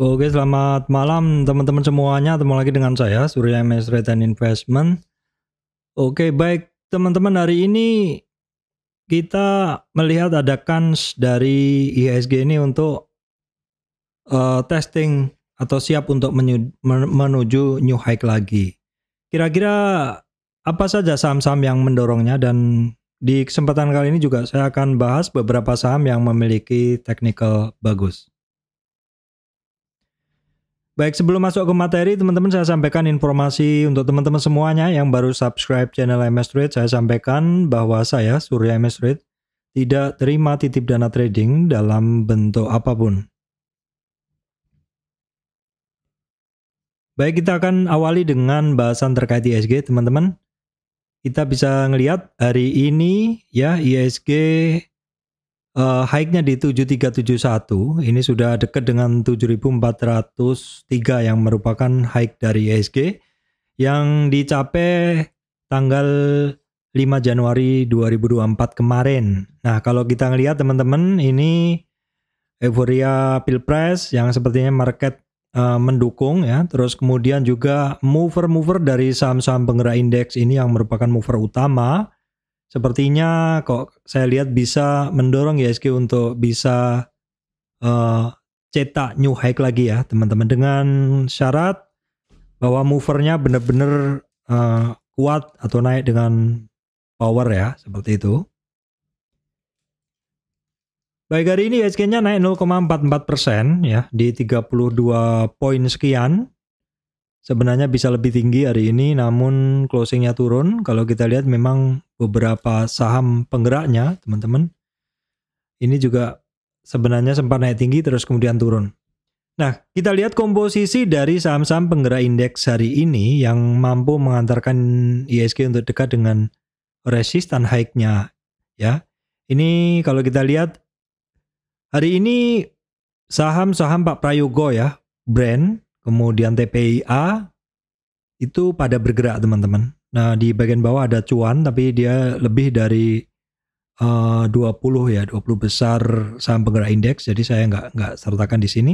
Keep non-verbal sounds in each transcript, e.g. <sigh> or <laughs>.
Oke, selamat malam teman-teman semuanya. Ketemu lagi dengan saya, Surya MS Return Investment. Oke, baik teman-teman hari ini kita melihat ada kans dari IHSG ini untuk uh, testing atau siap untuk menuju new high lagi. Kira-kira apa saja saham-saham yang mendorongnya dan di kesempatan kali ini juga saya akan bahas beberapa saham yang memiliki technical bagus. Baik, sebelum masuk ke materi, teman-teman saya sampaikan informasi untuk teman-teman semuanya yang baru subscribe channel MS Trade. Saya sampaikan bahwa saya, Surya MS Trade, tidak terima titip dana trading dalam bentuk apapun. Baik, kita akan awali dengan bahasan terkait ISG, teman-teman. Kita bisa melihat hari ini ya ISG Uh, high-nya di 7371 ini sudah dekat dengan 7403 yang merupakan high dari ESG yang dicapai tanggal 5 Januari 2024 kemarin. Nah, kalau kita ngelihat teman-teman ini euforia Pilpres yang sepertinya market uh, mendukung ya. Terus kemudian juga mover-mover dari saham-saham penggerak indeks ini yang merupakan mover utama sepertinya kok saya lihat bisa mendorong ISG ya untuk bisa uh, cetak new high lagi ya teman-teman dengan syarat bahwa movernya benar-benar uh, kuat atau naik dengan power ya seperti itu. Baik hari ini ISG-nya naik 0,44 ya di 32 poin sekian sebenarnya bisa lebih tinggi hari ini namun closingnya turun kalau kita lihat memang beberapa saham penggeraknya teman-teman ini juga sebenarnya sempat naik tinggi terus kemudian turun Nah, kita lihat komposisi dari saham-saham penggerak indeks hari ini yang mampu mengantarkan ISG untuk dekat dengan resistan high-nya ya. Ini kalau kita lihat hari ini saham-saham Pak Prayogo ya, brand Kemudian TPIA itu pada bergerak teman-teman. Nah di bagian bawah ada cuan tapi dia lebih dari eh, uh, 20 ya 20 besar saham penggerak indeks. Jadi saya nggak nggak sertakan di sini.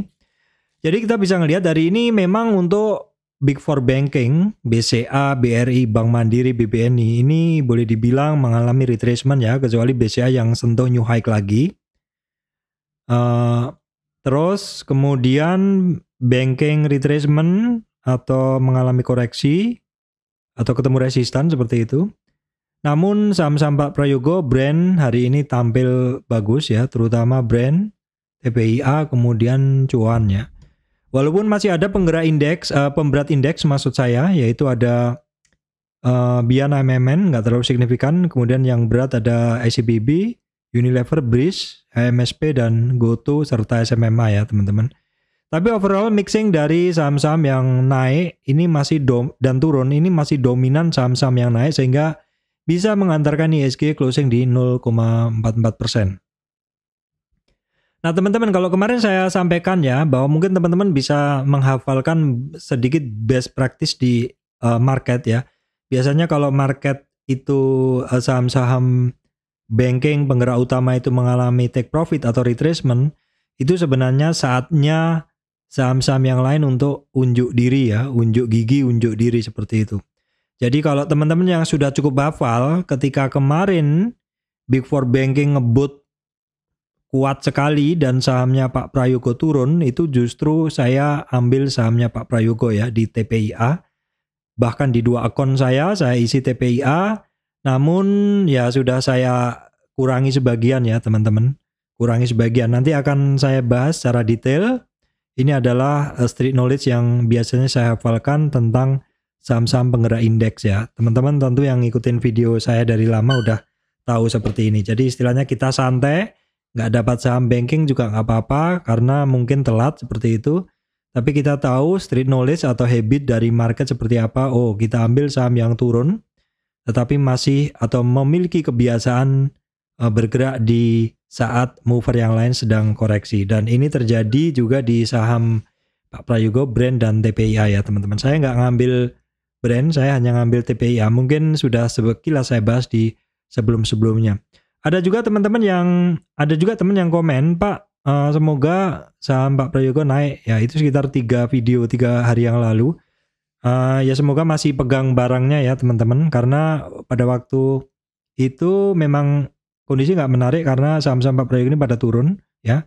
Jadi kita bisa ngelihat dari ini memang untuk Big Four Banking, BCA, BRI, Bank Mandiri, BBNI ini boleh dibilang mengalami retracement ya, kecuali BCA yang sentuh new high lagi. Uh, terus kemudian banking retracement atau mengalami koreksi atau ketemu resistan seperti itu. Namun saham-saham Pak Prayogo brand hari ini tampil bagus ya, terutama brand TPIA kemudian cuannya. Walaupun masih ada penggerak indeks, uh, pemberat indeks maksud saya, yaitu ada uh, Bian MMN nggak terlalu signifikan, kemudian yang berat ada ICBB, e Unilever, Breeze, MSP dan GoTo serta SMMA ya teman-teman. Tapi overall mixing dari saham-saham yang naik ini masih dom dan turun ini masih dominan saham-saham yang naik sehingga bisa mengantarkan ISG e closing di 0,44 Nah teman-teman kalau kemarin saya sampaikan ya bahwa mungkin teman-teman bisa menghafalkan sedikit best practice di uh, market ya. Biasanya kalau market itu eh, saham-saham banking penggerak utama itu mengalami take profit atau retracement itu sebenarnya saatnya saham-saham yang lain untuk unjuk diri ya, unjuk gigi, unjuk diri seperti itu. Jadi kalau teman-teman yang sudah cukup hafal ketika kemarin Big Four Banking ngebut kuat sekali dan sahamnya Pak Prayogo turun, itu justru saya ambil sahamnya Pak Prayogo ya di TPIA. Bahkan di dua akun saya, saya isi TPIA, namun ya sudah saya kurangi sebagian ya teman-teman. Kurangi sebagian, nanti akan saya bahas secara detail ini adalah eh, street knowledge yang biasanya saya hafalkan tentang saham-saham penggerak indeks ya. Teman-teman tentu yang ngikutin video saya dari lama udah tahu seperti ini. Jadi istilahnya kita santai, nggak dapat saham banking juga nggak apa-apa karena mungkin telat seperti itu. Tapi kita tahu street knowledge atau habit dari market seperti apa. Oh, kita ambil saham yang turun, tetapi masih atau memiliki kebiasaan eh, bergerak di saat mover yang lain sedang koreksi dan ini terjadi juga di saham Pak Prayogo brand dan TPIA ya teman-teman saya nggak ngambil brand saya hanya ngambil TPIA mungkin sudah sekilas saya bahas di sebelum-sebelumnya ada juga teman-teman yang ada juga teman yang komen Pak uh, semoga saham Pak Prayogo naik ya itu sekitar tiga video tiga hari yang lalu uh, ya semoga masih pegang barangnya ya teman-teman karena pada waktu itu memang kondisi nggak menarik karena saham-saham Pak Prayogo ini pada turun ya.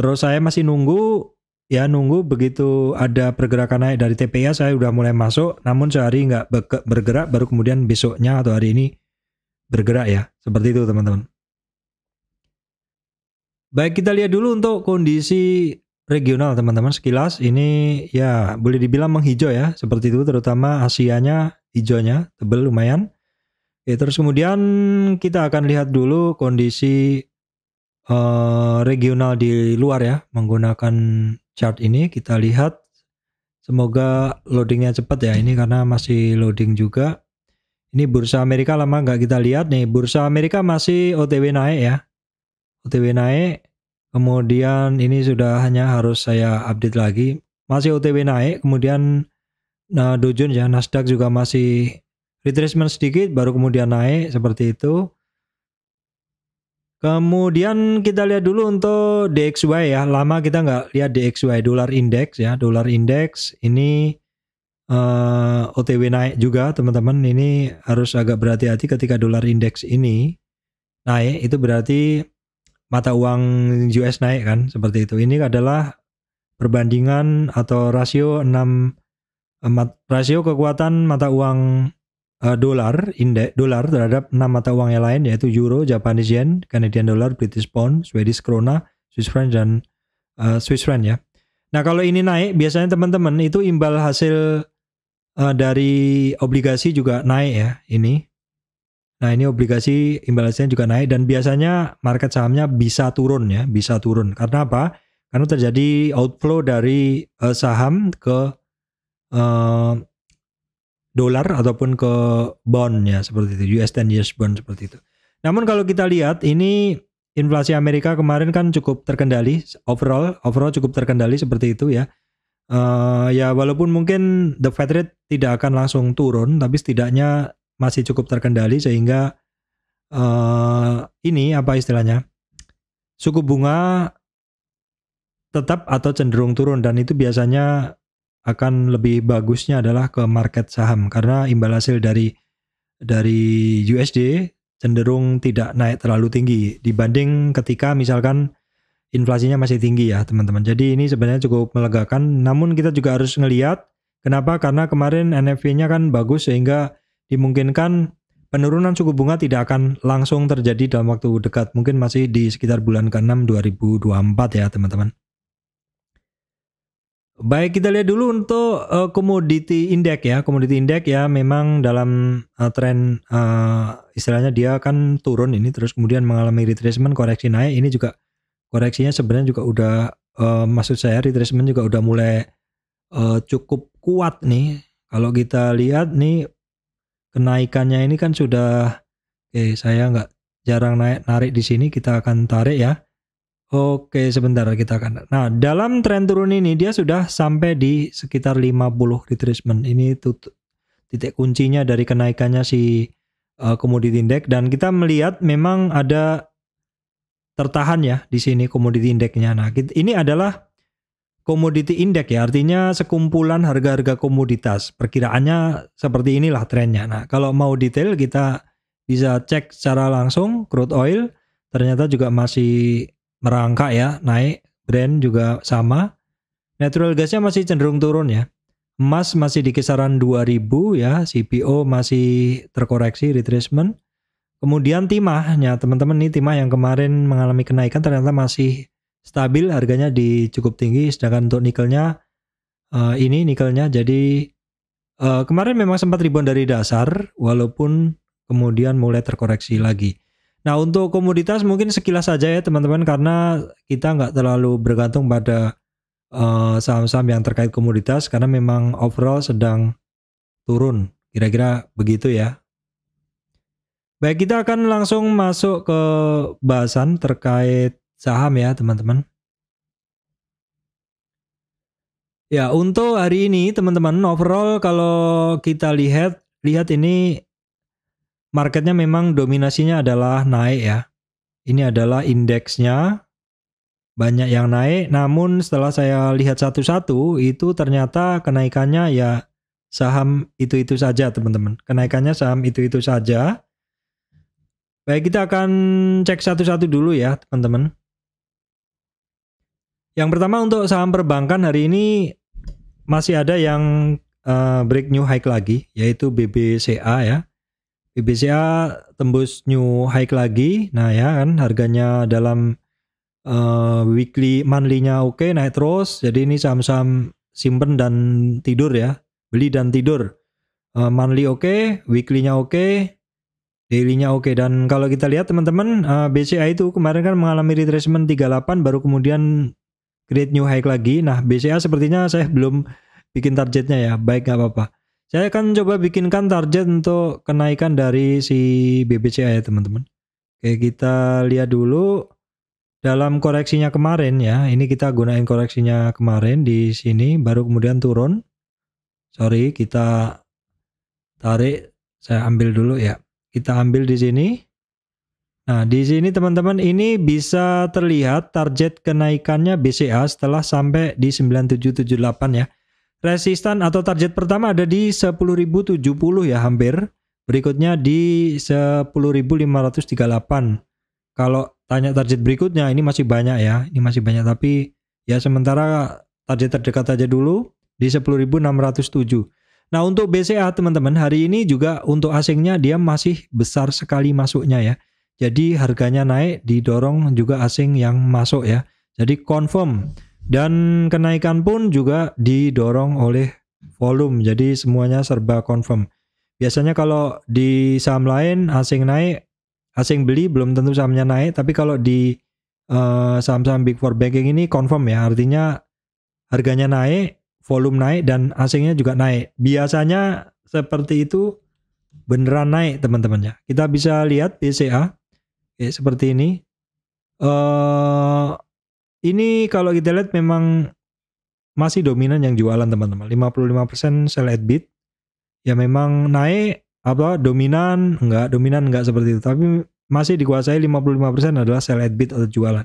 Terus saya masih nunggu ya nunggu begitu ada pergerakan naik dari TPA saya udah mulai masuk namun sehari nggak bergerak baru kemudian besoknya atau hari ini bergerak ya seperti itu teman-teman baik kita lihat dulu untuk kondisi regional teman-teman sekilas ini ya boleh dibilang menghijau ya seperti itu terutama Asianya hijaunya tebel lumayan Oke, ya, terus kemudian kita akan lihat dulu kondisi uh, regional di luar ya menggunakan chart ini kita lihat semoga loadingnya cepat ya ini karena masih loading juga ini bursa Amerika lama nggak kita lihat nih bursa Amerika masih OTW naik ya OTW naik kemudian ini sudah hanya harus saya update lagi masih OTW naik kemudian nah Dow ya Nasdaq juga masih retracement sedikit baru kemudian naik seperti itu. Kemudian kita lihat dulu untuk DXY ya. Lama kita nggak lihat DXY dolar index ya. Dolar index ini uh, eh, OTW naik juga teman-teman. Ini harus agak berhati-hati ketika dolar index ini naik itu berarti mata uang US naik kan seperti itu. Ini adalah perbandingan atau rasio 6 eh, rasio kekuatan mata uang uh, dolar indeks dolar terhadap enam mata uang yang lain yaitu euro, Japanese yen, Canadian dollar, British pound, Swedish krona, Swiss franc dan uh, Swiss franc ya. Nah, kalau ini naik biasanya teman-teman itu imbal hasil uh, dari obligasi juga naik ya ini. Nah, ini obligasi imbal hasilnya juga naik dan biasanya market sahamnya bisa turun ya, bisa turun. Karena apa? Karena terjadi outflow dari uh, saham ke dolar ataupun ke bond ya seperti itu US 10 years bond seperti itu. Namun kalau kita lihat ini inflasi Amerika kemarin kan cukup terkendali overall overall cukup terkendali seperti itu ya. Uh, ya walaupun mungkin the Fed rate tidak akan langsung turun tapi setidaknya masih cukup terkendali sehingga uh, ini apa istilahnya suku bunga tetap atau cenderung turun dan itu biasanya akan lebih bagusnya adalah ke market saham karena imbal hasil dari dari USD cenderung tidak naik terlalu tinggi dibanding ketika misalkan inflasinya masih tinggi ya teman-teman. Jadi ini sebenarnya cukup melegakan. Namun kita juga harus ngelihat kenapa karena kemarin NFV-nya kan bagus sehingga dimungkinkan penurunan suku bunga tidak akan langsung terjadi dalam waktu dekat. Mungkin masih di sekitar bulan ke-6 2024 ya teman-teman. Baik, kita lihat dulu untuk uh, eh, commodity index ya. Commodity index ya memang dalam uh, tren uh, istilahnya dia akan turun ini terus kemudian mengalami retracement, koreksi naik. Ini juga koreksinya sebenarnya juga udah uh, maksud saya retracement juga udah mulai uh, cukup kuat nih. Kalau kita lihat nih kenaikannya ini kan sudah eh saya nggak jarang naik narik di sini kita akan tarik ya. Oke, sebentar kita akan. Nah, dalam tren turun ini dia sudah sampai di sekitar 50 retracement. Ini tut- titik kuncinya dari kenaikannya si uh, eh, komoditi indeks dan kita melihat memang ada tertahan ya di sini komoditi indeksnya. Nah, ini adalah komoditi indeks ya, artinya sekumpulan harga-harga komoditas. Perkiraannya seperti inilah trennya. Nah, kalau mau detail kita bisa cek secara langsung crude oil ternyata juga masih merangkak ya, naik. Brand juga sama. Natural gasnya masih cenderung turun ya. Emas masih di kisaran 2000 ya, CPO masih terkoreksi retracement. Kemudian timahnya, teman-teman ini timah yang kemarin mengalami kenaikan ternyata masih stabil harganya di cukup tinggi sedangkan untuk nikelnya uh, ini nikelnya jadi uh, kemarin memang sempat ribuan dari dasar walaupun kemudian mulai terkoreksi lagi. Nah untuk komoditas mungkin sekilas saja ya teman-teman karena kita nggak terlalu bergantung pada eh, saham-saham uh, yang terkait komoditas karena memang overall sedang turun kira-kira begitu ya. Baik kita akan langsung masuk ke bahasan terkait saham ya teman-teman. Ya untuk hari ini teman-teman overall kalau kita lihat lihat ini marketnya memang dominasinya adalah naik ya. Ini adalah indeksnya banyak yang naik. Namun setelah saya lihat satu-satu itu ternyata kenaikannya ya saham itu-itu saja teman-teman. Kenaikannya saham itu-itu saja. Baik kita akan cek satu-satu dulu ya teman-teman. Yang pertama untuk saham perbankan hari ini masih ada yang uh, break new high lagi yaitu BBCA ya BBCA ya, tembus new high lagi. Nah ya kan harganya dalam uh, weekly monthly-nya oke okay, naik terus. Jadi ini saham-saham simpen dan tidur ya. Beli dan tidur. Uh, monthly oke, okay, weekly-nya oke, okay, daily-nya oke okay. dan kalau kita lihat teman-teman uh, eh, BCA itu kemarin kan mengalami retracement 38 baru kemudian create new high lagi. Nah, BCA sepertinya saya belum bikin targetnya ya. Baik nggak apa-apa. Saya akan coba bikinkan target untuk kenaikan dari si BBCA ya teman-teman. Oke kita lihat dulu dalam koreksinya kemarin ya. Ini kita gunain koreksinya kemarin di sini baru kemudian turun. Sorry kita tarik saya ambil dulu ya. Kita ambil di sini. Nah, di sini teman-teman ini bisa terlihat target kenaikannya BCA setelah sampai di 9778 ya. Resistan atau target pertama ada di 10.070 ya hampir. Berikutnya di 10.538. Kalau tanya target berikutnya ini masih banyak ya. Ini masih banyak tapi ya sementara target terdekat aja dulu di 10.607. Nah untuk BCA teman-teman hari ini juga untuk asingnya dia masih besar sekali masuknya ya. Jadi harganya naik didorong juga asing yang masuk ya. Jadi confirm dan kenaikan pun juga didorong oleh volume, jadi semuanya serba confirm. Biasanya kalau di saham lain asing naik, asing beli belum tentu sahamnya naik, tapi kalau di saham eh, saham-saham big four banking ini confirm ya, artinya harganya naik, volume naik dan asingnya juga naik. Biasanya seperti itu beneran naik teman-teman ya. Kita bisa lihat BCA Oke, ya, seperti ini. Uh, ini kalau kita lihat memang masih dominan yang jualan teman-teman. 55% sell at bid. Ya memang naik apa dominan enggak dominan enggak seperti itu tapi masih dikuasai 55% adalah sell at bid atau jualan.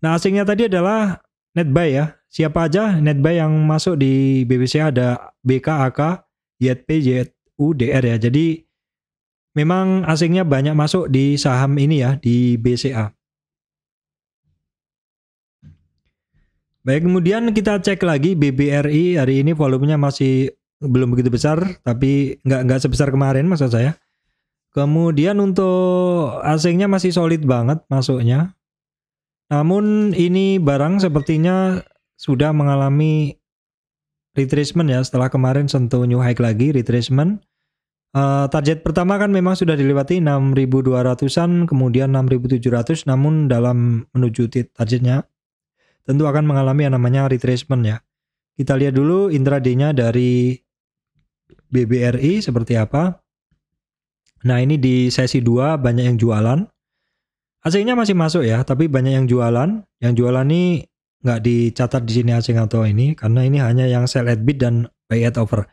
Nah, asingnya tadi adalah net buy ya. Siapa aja net buy yang masuk di BBC ada BKAK, YP, YU, DR ya. Jadi memang asingnya banyak masuk di saham ini ya di BCA. Baik, kemudian kita cek lagi BBRI hari ini volumenya masih belum begitu besar, tapi nggak nggak sebesar kemarin maksud saya. Kemudian untuk asingnya masih solid banget masuknya. Namun ini barang sepertinya sudah mengalami retracement ya setelah kemarin sentuh new high lagi retracement. Uh, eh, target pertama kan memang sudah dilewati 6.200-an, kemudian 6.700, namun dalam menuju targetnya tentu akan mengalami yang namanya retracement ya. Kita lihat dulu intraday-nya dari BBRI seperti apa. Nah ini di sesi 2 banyak yang jualan. Asingnya masih masuk ya, tapi banyak yang jualan. Yang jualan ini nggak dicatat di sini asing atau ini, karena ini hanya yang sell at bid dan buy at over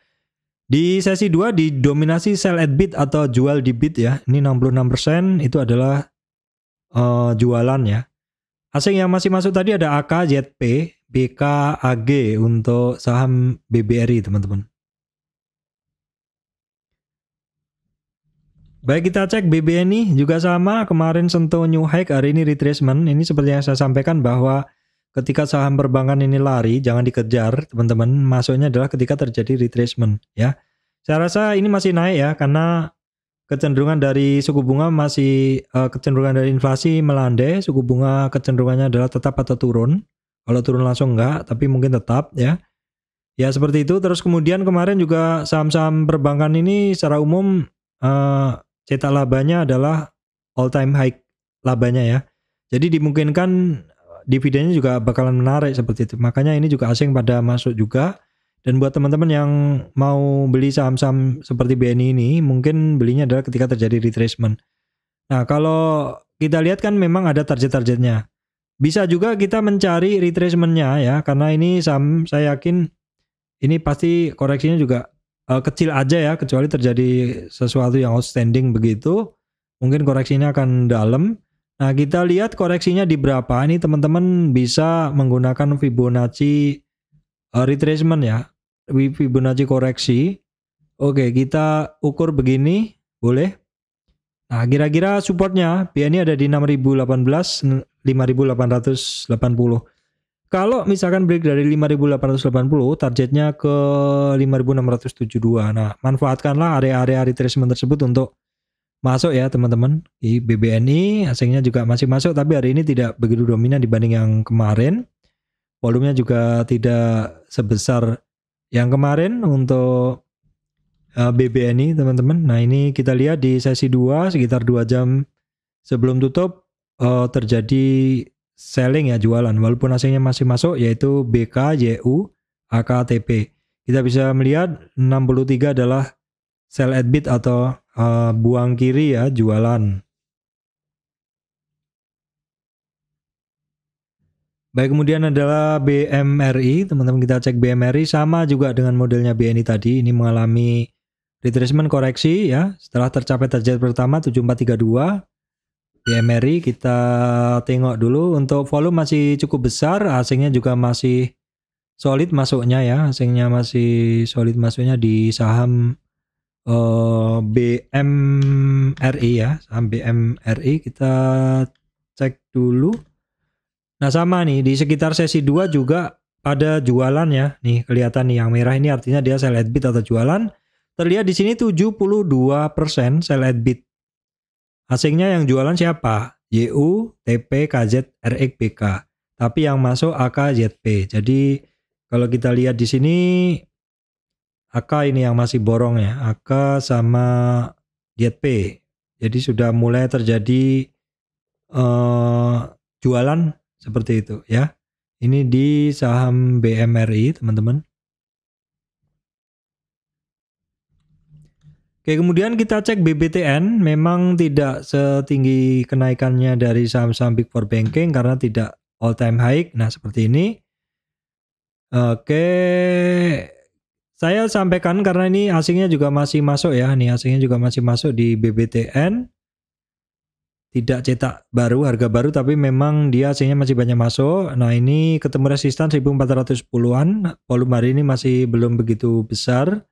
Di sesi 2 didominasi sell at bid atau jual di bid ya. Ini 66% itu adalah uh, jualan ya. Asing yang masih masuk tadi ada AK, ZP, BK, AG untuk saham BBRI teman-teman. Baik kita cek BBNI juga sama kemarin sentuh new high hari ini retracement ini seperti yang saya sampaikan bahwa ketika saham perbankan ini lari jangan dikejar teman-teman masuknya adalah ketika terjadi retracement ya saya rasa ini masih naik ya karena kecenderungan dari suku bunga masih uh, kecenderungan dari inflasi melandai, suku bunga kecenderungannya adalah tetap atau turun. Kalau turun langsung enggak, tapi mungkin tetap ya. Ya seperti itu. Terus kemudian kemarin juga saham-saham perbankan ini secara umum uh, cetak labanya adalah all time high labanya ya. Jadi dimungkinkan dividennya juga bakalan menarik seperti itu. Makanya ini juga asing pada masuk juga. Dan buat teman-teman yang mau beli saham-saham seperti BNI ini, mungkin belinya adalah ketika terjadi retracement. Nah, kalau kita lihat kan memang ada target-targetnya. Bisa juga kita mencari retracement-nya ya, karena ini saham saya yakin ini pasti koreksinya juga uh, kecil aja ya, kecuali terjadi sesuatu yang outstanding begitu, mungkin koreksinya akan dalam. Nah, kita lihat koreksinya di berapa. Ini teman-teman bisa menggunakan Fibonacci eh, retracement ya. Fibonacci koreksi. Oke, kita ukur begini, boleh? Nah, kira-kira supportnya BNI ada di 6018, 5880. Kalau misalkan break dari 5880, targetnya ke 5672. Nah, manfaatkanlah area-area retracement tersebut untuk masuk ya teman-teman. Di BBNI asingnya juga masih masuk, tapi hari ini tidak begitu dominan dibanding yang kemarin. Volumenya juga tidak sebesar yang kemarin untuk eh, BBNI teman-teman. Nah ini kita lihat di sesi 2 sekitar 2 jam sebelum tutup eh, terjadi selling ya jualan walaupun hasilnya masih masuk yaitu BK, AKTP. Kita bisa melihat 63 adalah sell at bid atau eh, buang kiri ya jualan. Baik, kemudian adalah BMRI. Teman-teman kita cek BMRI sama juga dengan modelnya BNI tadi. Ini mengalami retracement koreksi ya. Setelah tercapai target pertama 7432 BMRI kita tengok dulu untuk volume masih cukup besar, asingnya juga masih solid masuknya ya. Asingnya masih solid masuknya di saham uh, eh, BMRI ya. Saham BMRI kita cek dulu Nah sama nih di sekitar sesi 2 juga ada jualan ya. Nih kelihatan nih yang merah ini artinya dia sell at bid atau jualan. Terlihat di sini 72% sell at bid. Asingnya yang jualan siapa? ju TP, KZ, RX, BK. Tapi yang masuk AK, ZP. Jadi kalau kita lihat di sini AK ini yang masih borong ya. AK sama ZP. Jadi sudah mulai terjadi uh, jualan seperti itu ya. Ini di saham BMRI, teman-teman. Oke, kemudian kita cek BBTN, memang tidak setinggi kenaikannya dari saham-saham Big Four Banking karena tidak all time high. Nah, seperti ini. Oke, saya sampaikan karena ini asingnya juga masih masuk ya. Ini asingnya juga masih masuk di BBTN tidak cetak baru, harga baru tapi memang dia aslinya masih banyak masuk. Nah, ini ketemu resistan 1410-an. Volume hari ini masih belum begitu besar.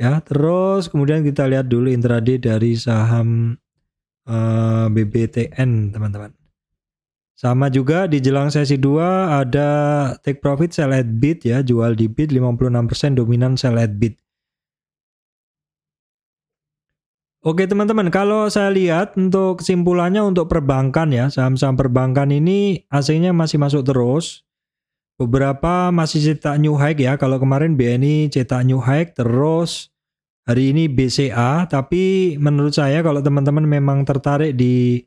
Ya, terus kemudian kita lihat dulu intraday dari saham uh, eh, BBTN, teman-teman. Sama juga di jelang sesi 2 ada take profit sell at bid ya, jual di bid 56% dominan sell at bid. Oke teman-teman, kalau saya lihat untuk kesimpulannya untuk perbankan ya, saham-saham perbankan ini aslinya masih masuk terus. Beberapa masih cetak new high ya, kalau kemarin BNI cetak new high terus hari ini BCA, tapi menurut saya kalau teman-teman memang tertarik di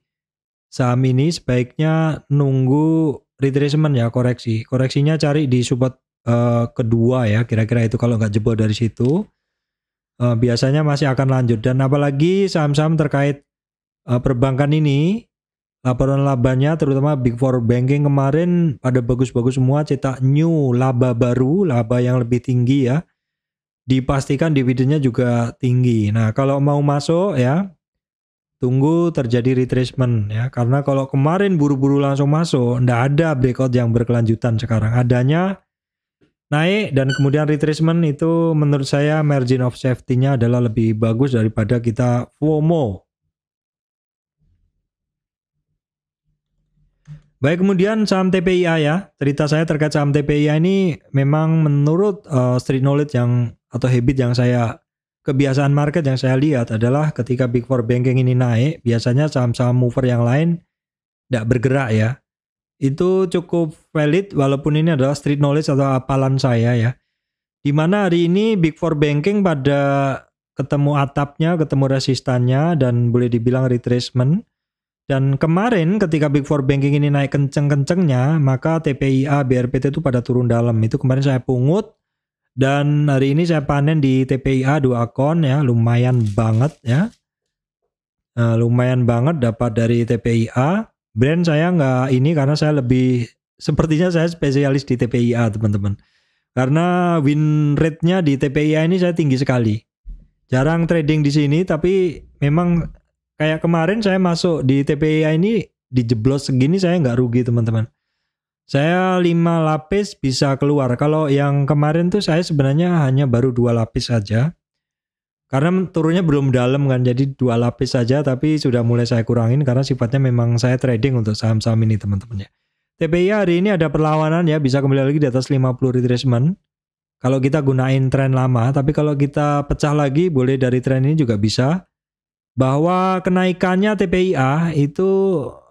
saham ini sebaiknya nunggu retracement ya koreksi. Koreksinya cari di support uh, kedua ya, kira-kira itu kalau nggak jebol dari situ uh, biasanya masih akan lanjut dan apalagi saham-saham terkait uh, perbankan ini laporan labanya terutama Big Four Banking kemarin pada bagus-bagus semua cetak new laba baru, laba yang lebih tinggi ya. Dipastikan dividennya juga tinggi. Nah, kalau mau masuk ya tunggu terjadi retracement ya karena kalau kemarin buru-buru langsung masuk ndak ada breakout yang berkelanjutan sekarang adanya naik dan kemudian retracement itu menurut saya margin of safety-nya adalah lebih bagus daripada kita FOMO. Baik kemudian saham TPIA ya. Cerita saya terkait saham TPIA ini memang menurut uh, street knowledge yang atau habit yang saya kebiasaan market yang saya lihat adalah ketika Big Four banking ini naik, biasanya saham-saham mover yang lain tidak bergerak ya itu cukup valid walaupun ini adalah street knowledge atau apalan saya ya. Di mana hari ini Big Four Banking pada ketemu atapnya, ketemu resistannya dan boleh dibilang retracement. Dan kemarin ketika Big Four Banking ini naik kenceng-kencengnya, maka TPIA BRPT itu pada turun dalam. Itu kemarin saya pungut dan hari ini saya panen di TPIA dua akun ya, lumayan banget ya. Nah, lumayan banget dapat dari TPIA brand saya nggak ini karena saya lebih sepertinya saya spesialis di TPIA teman-teman karena win rate-nya di TPIA ini saya tinggi sekali jarang trading di sini tapi memang kayak kemarin saya masuk di TPIA ini di jeblos segini saya nggak rugi teman-teman saya 5 lapis bisa keluar kalau yang kemarin tuh saya sebenarnya hanya baru dua lapis saja karena turunnya belum dalam kan, jadi dua lapis saja tapi sudah mulai saya kurangin karena sifatnya memang saya trading untuk saham-saham ini teman-teman ya. TPI hari ini ada perlawanan ya, bisa kembali lagi di atas 50 retracement. Kalau kita gunain tren lama, tapi kalau kita pecah lagi boleh dari tren ini juga bisa. Bahwa kenaikannya TPIA itu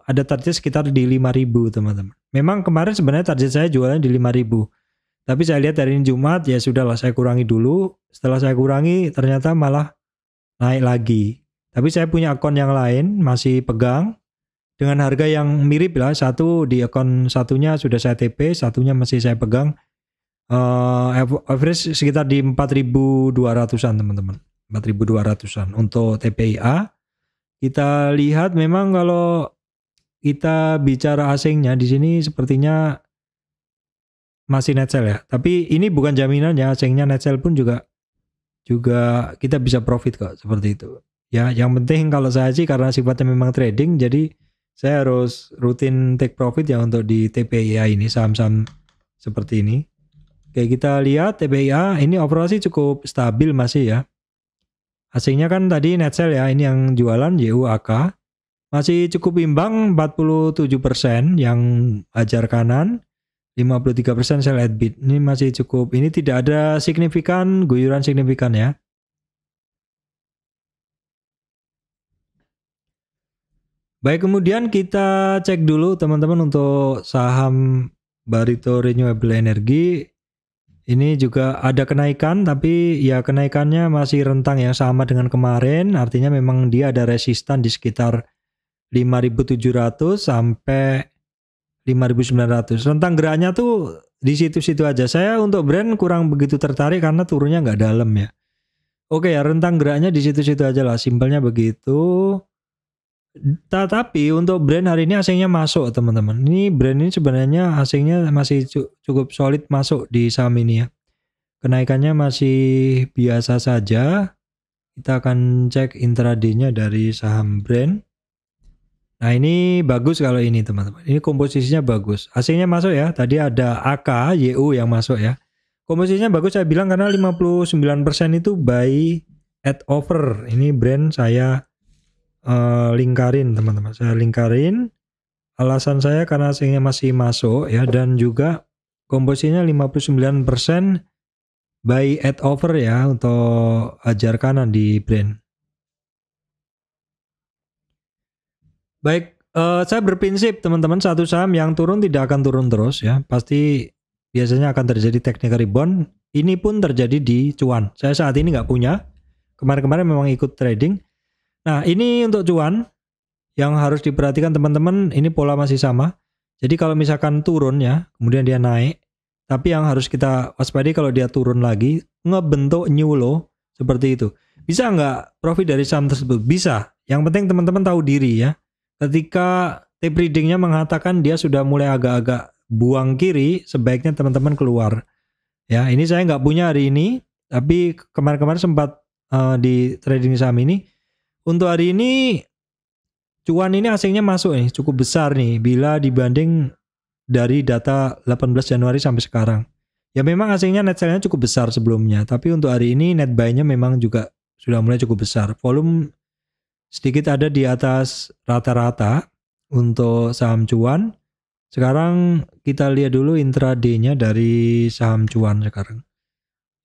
ada target sekitar di 5000 teman-teman. Memang kemarin sebenarnya target saya jualnya di 5000. Tapi saya lihat dari ini Jumat ya sudahlah saya kurangi dulu. Setelah saya kurangi ternyata malah naik lagi. Tapi saya punya akun yang lain masih pegang dengan harga yang mirip lah. Satu di akun satunya sudah saya TP, satunya masih saya pegang. Uh, average sekitar di 4.200-an teman-teman. 4.200-an untuk TPIA. Kita lihat memang kalau kita bicara asingnya di sini sepertinya masih netsel ya. Tapi ini bukan jaminannya, asingnya netsel pun juga juga kita bisa profit kok seperti itu. Ya, yang penting kalau saya sih karena sifatnya memang trading, jadi saya harus rutin take profit ya untuk di TPIA ini saham-saham seperti ini. Oke, kita lihat TPIA ini operasi cukup stabil masih ya. Asingnya kan tadi netsel ya, ini yang jualan YUAK. Masih cukup imbang 47% yang ajar kanan, 53% sell at bid. Ini masih cukup. Ini tidak ada signifikan guyuran signifikan ya. Baik, kemudian kita cek dulu teman-teman untuk saham Barito Renewable Energy. Ini juga ada kenaikan tapi ya kenaikannya masih rentang yang sama dengan kemarin. Artinya memang dia ada resistan di sekitar 5.700 sampai 5.900. Rentang geraknya tuh di situ-situ aja. Saya untuk brand kurang begitu tertarik karena turunnya nggak dalam ya. Oke ya, rentang geraknya di situ-situ aja lah. Simpelnya begitu. Tetapi untuk brand hari ini asingnya masuk teman-teman. Ini brand ini sebenarnya asingnya masih cukup solid masuk di saham ini ya. Kenaikannya masih biasa saja. Kita akan cek intraday-nya dari saham brand. Nah ini bagus kalau ini teman-teman. Ini komposisinya bagus. Asingnya masuk ya. Tadi ada AK, YU yang masuk ya. Komposisinya bagus saya bilang karena 59% itu by at over. Ini brand saya uh, lingkarin teman-teman. Saya lingkarin. Alasan saya karena asingnya masih masuk ya. Dan juga komposisinya 59% by at over ya untuk ajar kanan di brand. Baik, uh, saya berprinsip teman-teman satu saham yang turun tidak akan turun terus ya. Pasti biasanya akan terjadi teknik rebound. Ini pun terjadi di cuan. Saya saat ini nggak punya. Kemarin-kemarin memang ikut trading. Nah ini untuk cuan yang harus diperhatikan teman-teman. Ini pola masih sama. Jadi kalau misalkan turun ya, kemudian dia naik. Tapi yang harus kita waspadai kalau dia turun lagi, ngebentuk new low seperti itu. Bisa nggak profit dari saham tersebut? Bisa. Yang penting teman-teman tahu diri ya. Ketika tape readingnya mengatakan dia sudah mulai agak-agak buang kiri, sebaiknya teman-teman keluar. Ya, ini saya nggak punya hari ini, tapi kemarin-kemarin sempat uh, di trading saham ini. Untuk hari ini cuan ini asingnya masuk nih, cukup besar nih bila dibanding dari data 18 Januari sampai sekarang. Ya memang asingnya net sale-nya cukup besar sebelumnya, tapi untuk hari ini net buy-nya memang juga sudah mulai cukup besar. Volume sedikit ada di atas rata-rata untuk saham cuan. Sekarang kita lihat dulu intraday-nya dari saham cuan sekarang.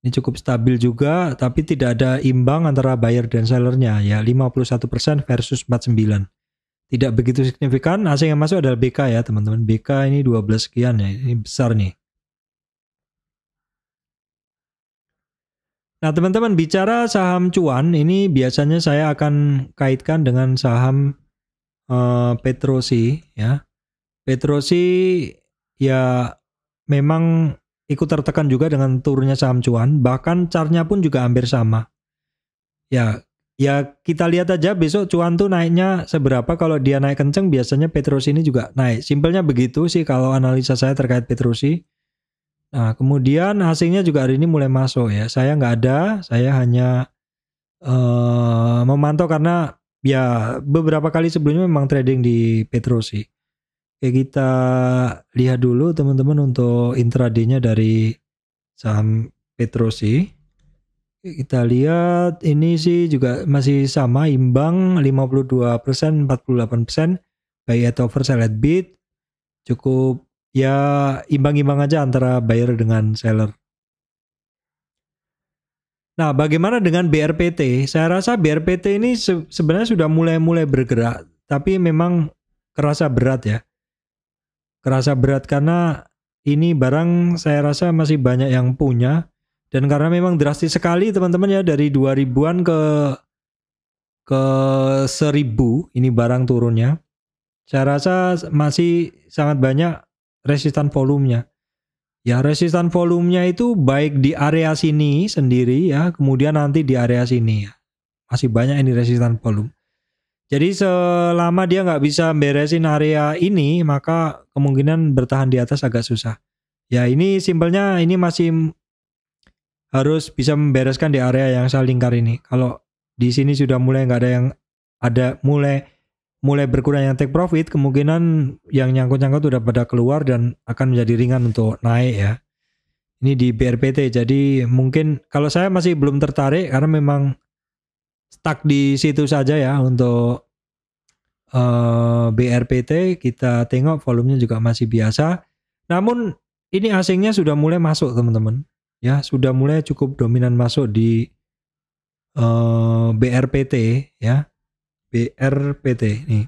Ini cukup stabil juga, tapi tidak ada imbang antara buyer dan sellernya ya 51% versus 49. Tidak begitu signifikan, asing yang masuk adalah BK ya teman-teman. BK ini 12 sekian ya, ini besar nih. Nah, teman-teman bicara saham cuan ini biasanya saya akan kaitkan dengan saham uh, Petrosi ya. Petrosi ya memang ikut tertekan juga dengan turunnya saham cuan, bahkan carnya pun juga hampir sama. Ya, ya kita lihat aja besok cuan tuh naiknya seberapa kalau dia naik kenceng biasanya Petrosi ini juga naik. Simpelnya begitu sih kalau analisa saya terkait Petrosi. Nah, kemudian hasilnya juga hari ini mulai masuk ya. Saya nggak ada, saya hanya uh, memantau karena ya beberapa kali sebelumnya memang trading di petrosi Oke, kita lihat dulu teman-teman untuk intraday dari saham petrosi Oke, Kita lihat ini sih juga masih sama imbang 52%, 48% buy at over, sell at bid. Cukup ya imbang-imbang aja antara buyer dengan seller. Nah, bagaimana dengan BRPT? Saya rasa BRPT ini sebenarnya sudah mulai-mulai bergerak, tapi memang kerasa berat ya. Kerasa berat karena ini barang saya rasa masih banyak yang punya dan karena memang drastis sekali teman-teman ya dari 2000-an ke ke 1000 ini barang turunnya. Saya rasa masih sangat banyak resistan volumenya. Ya resistan volumenya itu baik di area sini sendiri ya, kemudian nanti di area sini ya. Masih banyak ini resistan volume. Jadi selama dia nggak bisa beresin area ini, maka kemungkinan bertahan di atas agak susah. Ya ini simpelnya ini masih harus bisa membereskan di area yang saya lingkar ini. Kalau di sini sudah mulai nggak ada yang ada mulai mulai berkurangnya take profit, kemungkinan yang nyangkut-nyangkut udah pada keluar dan akan menjadi ringan untuk naik ya. Ini di BRPT, jadi mungkin kalau saya masih belum tertarik karena memang stuck di situ saja ya untuk uh, eh, BRPT. Kita tengok volumenya juga masih biasa. Namun ini asingnya sudah mulai masuk teman-teman. Ya, sudah mulai cukup dominan masuk di uh, eh, BRPT ya BRPT nih.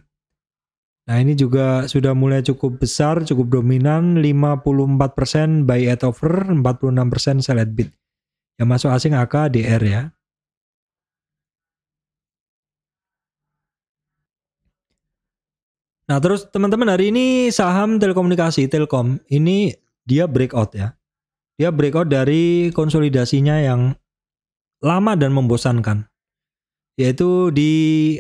Nah ini juga sudah mulai cukup besar, cukup dominan, 54% buy at offer, 46% sell at bid. Yang masuk asing AK, DR ya. Nah terus teman-teman hari ini saham telekomunikasi, Telkom, ini dia breakout ya. Dia breakout dari konsolidasinya yang lama dan membosankan yaitu di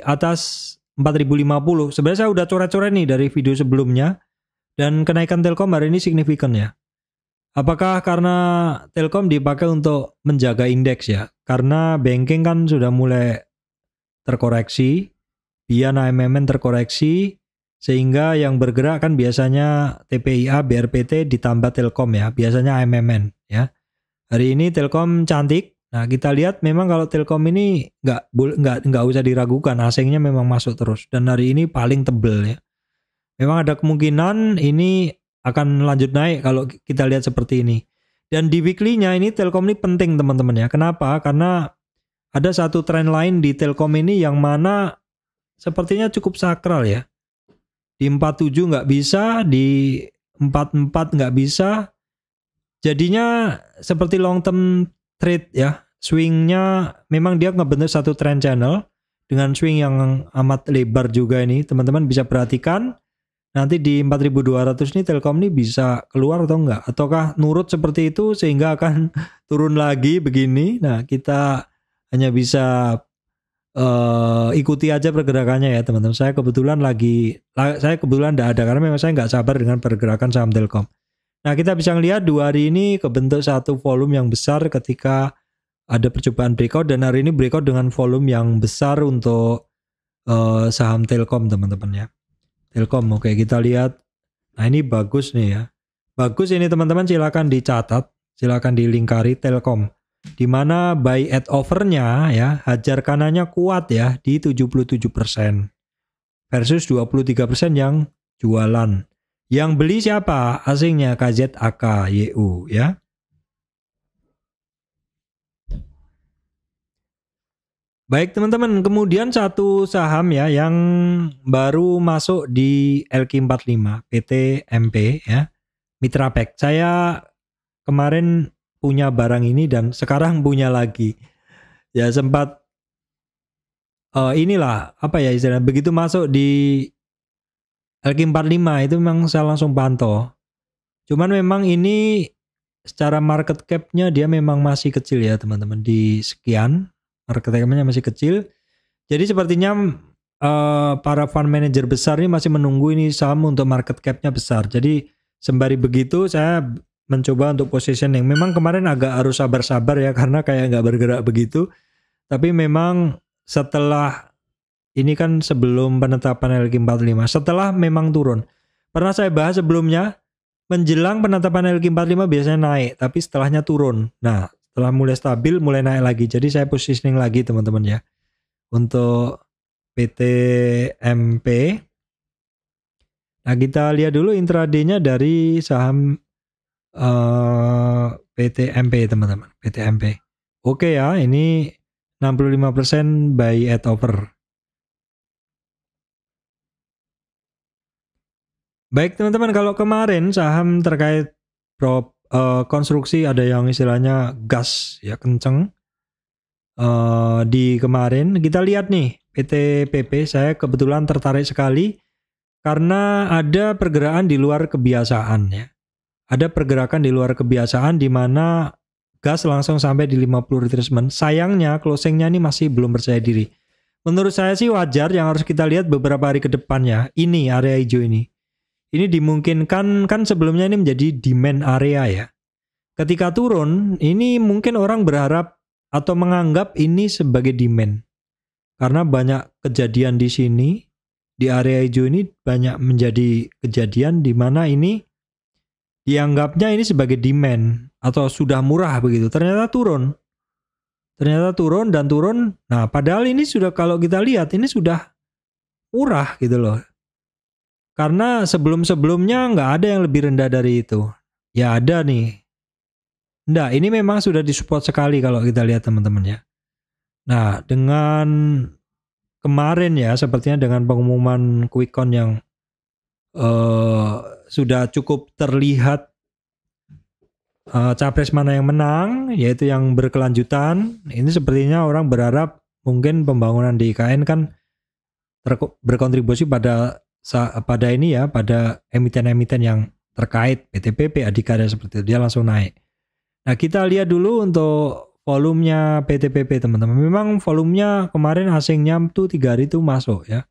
atas 4050. Sebenarnya saya udah coret-coret nih dari video sebelumnya dan kenaikan Telkom hari ini signifikan ya. Apakah karena Telkom dipakai untuk menjaga indeks ya? Karena banking kan sudah mulai terkoreksi, Bian AMMN terkoreksi, sehingga yang bergerak kan biasanya TPIA, BRPT ditambah Telkom ya, biasanya AMMN ya. Hari ini Telkom cantik, Nah kita lihat memang kalau Telkom ini nggak nggak nggak usah diragukan asingnya memang masuk terus dan hari ini paling tebel ya. Memang ada kemungkinan ini akan lanjut naik kalau kita lihat seperti ini. Dan di weekly-nya ini Telkom ini penting teman-teman ya. Kenapa? Karena ada satu tren lain di Telkom ini yang mana sepertinya cukup sakral ya. Di 47 nggak bisa, di 44 nggak bisa. Jadinya seperti long term trade ya swingnya memang dia ngebentuk satu trend channel dengan swing yang amat lebar juga ini teman-teman bisa perhatikan nanti di 4200 ini Telkom ini bisa keluar atau enggak ataukah nurut seperti itu sehingga akan <laughs> turun lagi begini nah kita hanya bisa uh, ikuti aja pergerakannya ya teman-teman saya kebetulan lagi saya kebetulan tidak ada karena memang saya nggak sabar dengan pergerakan saham Telkom Nah, kita bisa melihat dua hari ini kebentuk satu volume yang besar ketika ada percobaan breakout dan hari ini breakout dengan volume yang besar untuk uh, saham Telkom, teman-teman ya. Telkom, oke kita lihat. Nah, ini bagus nih ya. Bagus ini teman-teman silakan dicatat, silakan dilingkari Telkom. Di mana buy at overnya ya, hajar kanannya kuat ya di 77% versus 23% yang jualan. Yang beli siapa? Asingnya KZ AK KZAKYU ya. Baik teman-teman, kemudian satu saham ya yang baru masuk di LQ45 PT MP ya, Mitra Pack. E Saya kemarin punya barang ini dan sekarang punya lagi. Ya sempat uh, inilah apa ya istilah begitu masuk di lagi 45 itu memang saya langsung pantau. Cuman memang ini secara market cap-nya dia memang masih kecil ya teman-teman di sekian market cap-nya masih kecil. Jadi sepertinya uh, para fund manager besar ini masih menunggu ini saham untuk market cap-nya besar. Jadi sembari begitu saya mencoba untuk positioning. Memang kemarin agak harus sabar-sabar ya karena kayak nggak bergerak begitu. Tapi memang setelah ini kan sebelum penetapan LQ45. Setelah memang turun. Pernah saya bahas sebelumnya, menjelang penetapan LQ45 biasanya naik, tapi setelahnya turun. Nah, setelah mulai stabil, mulai naik lagi. Jadi saya positioning lagi teman-teman ya. Untuk PT MP. Nah, kita lihat dulu intraday-nya dari saham uh, eh, PT MP teman-teman. PT MP. Oke ya, ini 65% buy at over. Baik teman-teman, kalau kemarin saham terkait prop, uh, konstruksi ada yang istilahnya gas ya kenceng uh, di kemarin. Kita lihat nih PT PP, saya kebetulan tertarik sekali karena ada pergerakan di luar kebiasaan ya. Ada pergerakan di luar kebiasaan di mana gas langsung sampai di 50 retracement. Sayangnya closingnya ini masih belum percaya diri. Menurut saya sih wajar yang harus kita lihat beberapa hari ke depannya. Ini area hijau ini ini dimungkinkan kan sebelumnya ini menjadi demand area ya. Ketika turun, ini mungkin orang berharap atau menganggap ini sebagai demand. Karena banyak kejadian di sini, di area hijau ini banyak menjadi kejadian di mana ini dianggapnya ini sebagai demand atau sudah murah begitu. Ternyata turun. Ternyata turun dan turun. Nah, padahal ini sudah kalau kita lihat ini sudah murah gitu loh. Karena sebelum-sebelumnya nggak ada yang lebih rendah dari itu. Ya ada nih. Nggak, ini memang sudah disupport sekali kalau kita lihat teman-teman ya. Nah, dengan kemarin ya, sepertinya dengan pengumuman quick yang uh, sudah cukup terlihat uh, capres mana yang menang, yaitu yang berkelanjutan. Ini sepertinya orang berharap mungkin pembangunan di IKN kan berkontribusi pada pada ini ya pada emiten-emiten yang terkait PTPP Adikarya seperti itu dia langsung naik. Nah kita lihat dulu untuk volumenya PTPP teman-teman. Memang volumenya kemarin asingnya tuh tiga hari itu masuk ya.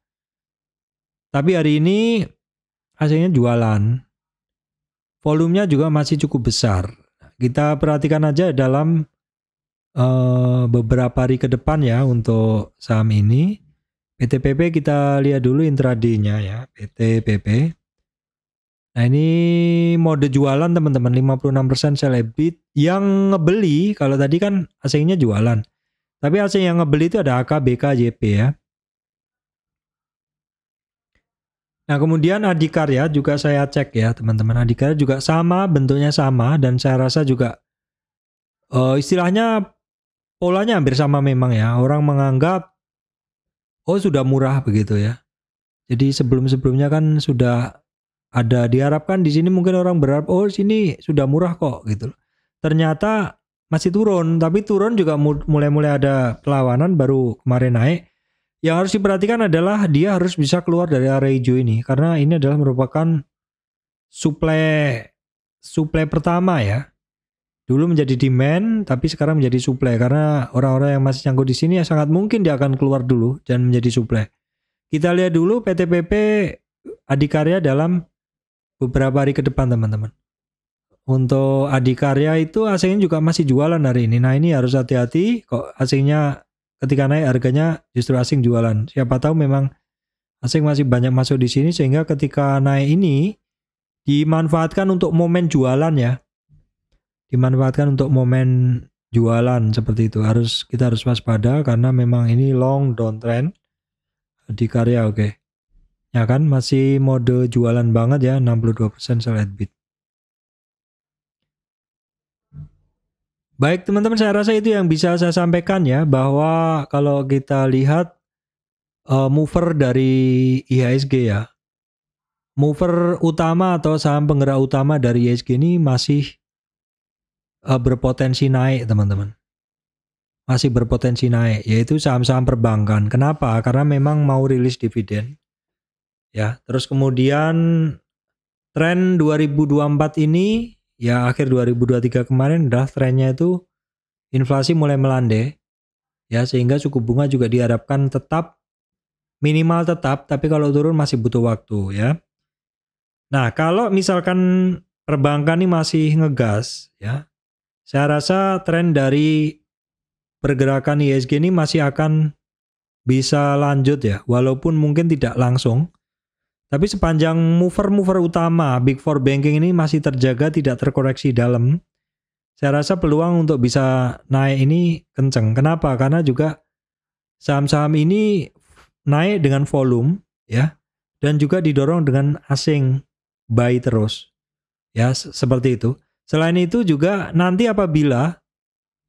Tapi hari ini asingnya jualan. Volumenya juga masih cukup besar. Kita perhatikan aja dalam uh, beberapa hari ke depan ya untuk saham ini. PTPP kita lihat dulu intradinya ya, PTPP. Nah ini mode jualan teman-teman 56% selebit yang ngebeli kalau tadi kan asingnya jualan. Tapi asing yang ngebeli itu ada AK, JP ya. Nah kemudian adikarya juga saya cek ya teman-teman. Adikarya juga sama, bentuknya sama dan saya rasa juga uh, istilahnya polanya hampir sama memang ya. Orang menganggap oh sudah murah begitu ya. Jadi sebelum-sebelumnya kan sudah ada diharapkan di sini mungkin orang berharap oh sini sudah murah kok gitu Ternyata masih turun, tapi turun juga mulai-mulai ada perlawanan baru kemarin naik. Yang harus diperhatikan adalah dia harus bisa keluar dari area hijau ini karena ini adalah merupakan suplai suplai pertama ya dulu menjadi demand tapi sekarang menjadi supply karena orang-orang yang masih canggung di sini ya sangat mungkin dia akan keluar dulu dan menjadi supply. Kita lihat dulu PTPP Adikarya dalam beberapa hari ke depan teman-teman. Untuk Adikarya itu asingnya juga masih jualan hari ini. Nah ini harus hati-hati kok asingnya ketika naik harganya justru asing jualan. Siapa tahu memang asing masih banyak masuk di sini sehingga ketika naik ini dimanfaatkan untuk momen jualan ya dimanfaatkan untuk momen jualan seperti itu harus kita harus waspada karena memang ini long downtrend di karya oke okay. ya kan masih mode jualan banget ya 62% sell at bid Baik teman-teman saya rasa itu yang bisa saya sampaikan ya bahwa kalau kita lihat uh, mover dari IHSG ya mover utama atau saham penggerak utama dari IHSG ini masih uh, berpotensi naik teman-teman masih berpotensi naik yaitu saham-saham perbankan kenapa karena memang mau rilis dividen ya terus kemudian tren 2024 ini ya akhir 2023 kemarin udah trennya itu inflasi mulai melandai ya sehingga suku bunga juga diharapkan tetap minimal tetap tapi kalau turun masih butuh waktu ya nah kalau misalkan perbankan ini masih ngegas ya saya rasa tren dari pergerakan ISG ini masih akan bisa lanjut ya, walaupun mungkin tidak langsung. Tapi sepanjang mover-mover utama Big Four Banking ini masih terjaga tidak terkoreksi dalam, saya rasa peluang untuk bisa naik ini kenceng. Kenapa? Karena juga saham-saham ini naik dengan volume ya dan juga didorong dengan asing buy terus ya seperti itu Selain itu juga nanti apabila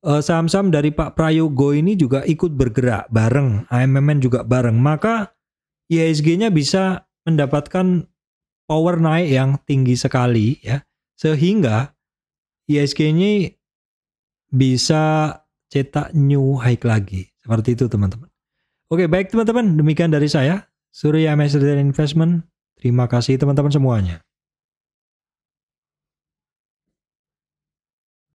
eh, saham-saham dari Pak Prayogo ini juga ikut bergerak bareng, AMMN juga bareng, maka IHSG-nya bisa mendapatkan power naik yang tinggi sekali ya. Sehingga ISG ini bisa cetak new high lagi. Seperti itu teman-teman. Oke, baik teman-teman, demikian dari saya Surya Master Investment. Terima kasih teman-teman semuanya.